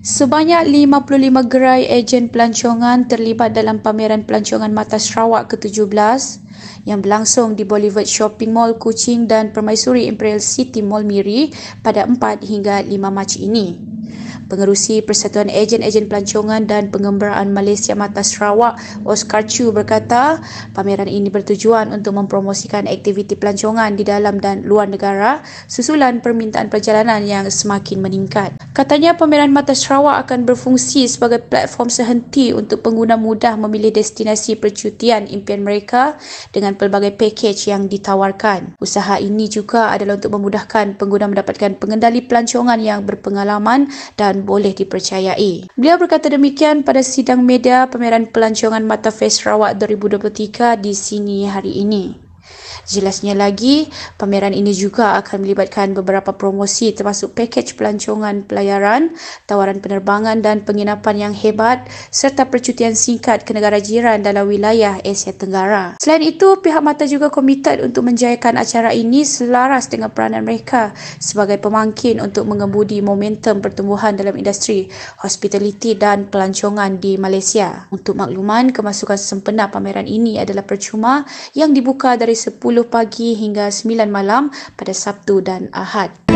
Sebanyak 55 gerai ejen pelancongan terlibat dalam pameran pelancongan Mata Sarawak ke-17 yang berlangsung di Bolivar Shopping Mall Kuching dan Permaisuri Imperial City Mall Miri pada 4 hingga 5 Mac ini. Pengerusi Persatuan Ejen-Ejen Pelancongan dan Pengembaraan Malaysia Mata Sarawak Oscar Chu berkata pameran ini bertujuan untuk mempromosikan aktiviti pelancongan di dalam dan luar negara susulan permintaan perjalanan yang semakin meningkat. Katanya pameran Mata Sarawak akan berfungsi sebagai platform sehenti untuk pengguna mudah memilih destinasi percutian impian mereka dengan pelbagai pakej yang ditawarkan. Usaha ini juga adalah untuk memudahkan pengguna mendapatkan pengendali pelancongan yang berpengalaman dan boleh dipercayai. Beliau berkata demikian pada sidang media pameran pelancongan Mata Fes Rawak 2023 di sini hari ini. Jelasnya lagi, pameran ini juga akan melibatkan beberapa promosi termasuk pakej pelancongan pelayaran, tawaran penerbangan dan penginapan yang hebat serta percutian singkat ke negara jiran dalam wilayah Asia Tenggara. Selain itu, pihak mata juga komited untuk menjayakan acara ini selaras dengan peranan mereka sebagai pemangkin untuk mengembudi momentum pertumbuhan dalam industri hospitality dan pelancongan di Malaysia. Untuk makluman, kemasukan sempena pameran ini adalah percuma yang dibuka dari 10 10 pagi hingga 9 malam pada Sabtu dan Ahad.